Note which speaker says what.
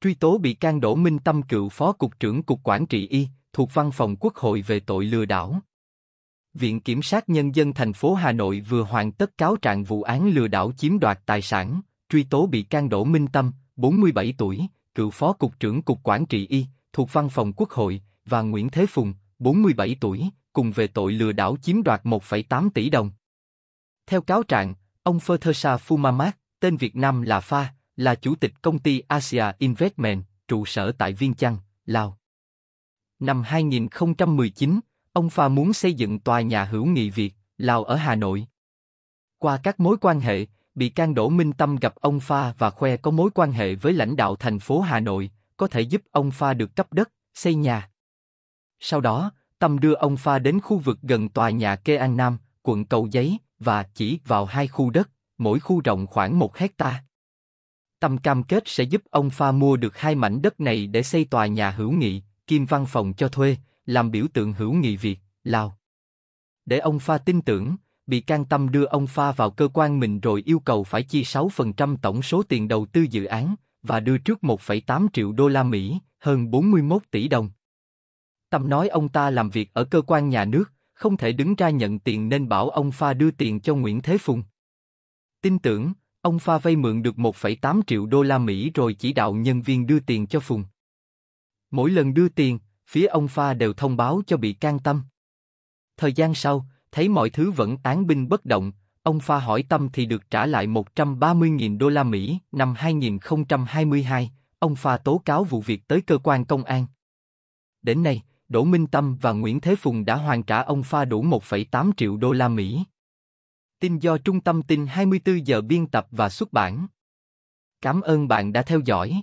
Speaker 1: truy tố bị can Đỗ Minh Tâm cựu phó cục trưởng cục quản trị y thuộc văn phòng Quốc hội về tội lừa đảo. Viện Kiểm sát Nhân dân thành phố Hà Nội vừa hoàn tất cáo trạng vụ án lừa đảo chiếm đoạt tài sản, truy tố bị can Đỗ Minh Tâm, 47 tuổi, cựu phó cục trưởng Cục Quản trị Y, thuộc Văn phòng Quốc hội, và Nguyễn Thế Phùng, 47 tuổi, cùng về tội lừa đảo chiếm đoạt 1,8 tỷ đồng. Theo cáo trạng, ông Pha Fumamat, tên Việt Nam là Pha, là chủ tịch công ty Asia Investment, trụ sở tại Viên Chăn, Lào. Năm 2019, ông Pha muốn xây dựng tòa nhà hữu nghị Việt, Lào ở Hà Nội. Qua các mối quan hệ, bị can Đỗ Minh Tâm gặp ông Pha và khoe có mối quan hệ với lãnh đạo thành phố Hà Nội, có thể giúp ông Pha được cấp đất, xây nhà. Sau đó, Tâm đưa ông Pha đến khu vực gần tòa nhà Kê An Nam, quận Cầu Giấy, và chỉ vào hai khu đất, mỗi khu rộng khoảng một hecta. Tâm cam kết sẽ giúp ông Pha mua được hai mảnh đất này để xây tòa nhà hữu nghị, kim văn phòng cho thuê, làm biểu tượng hữu nghị Việt, Lào. Để ông Pha tin tưởng, bị can Tâm đưa ông Pha vào cơ quan mình rồi yêu cầu phải chi 6% tổng số tiền đầu tư dự án và đưa trước 1,8 triệu đô la Mỹ, hơn 41 tỷ đồng. Tâm nói ông ta làm việc ở cơ quan nhà nước, không thể đứng ra nhận tiền nên bảo ông Pha đưa tiền cho Nguyễn Thế Phùng. Tin tưởng, Ông Pha vay mượn được 1,8 triệu đô la Mỹ rồi chỉ đạo nhân viên đưa tiền cho Phùng. Mỗi lần đưa tiền, phía ông Pha đều thông báo cho bị can Tâm. Thời gian sau, thấy mọi thứ vẫn án binh bất động, ông Pha hỏi Tâm thì được trả lại 130.000 đô la Mỹ năm 2022, ông Pha tố cáo vụ việc tới cơ quan công an. Đến nay, Đỗ Minh Tâm và Nguyễn Thế Phùng đã hoàn trả ông Pha đủ 1,8 triệu đô la Mỹ. Tin do Trung tâm tin 24 giờ biên tập và xuất bản. Cảm ơn bạn đã theo dõi.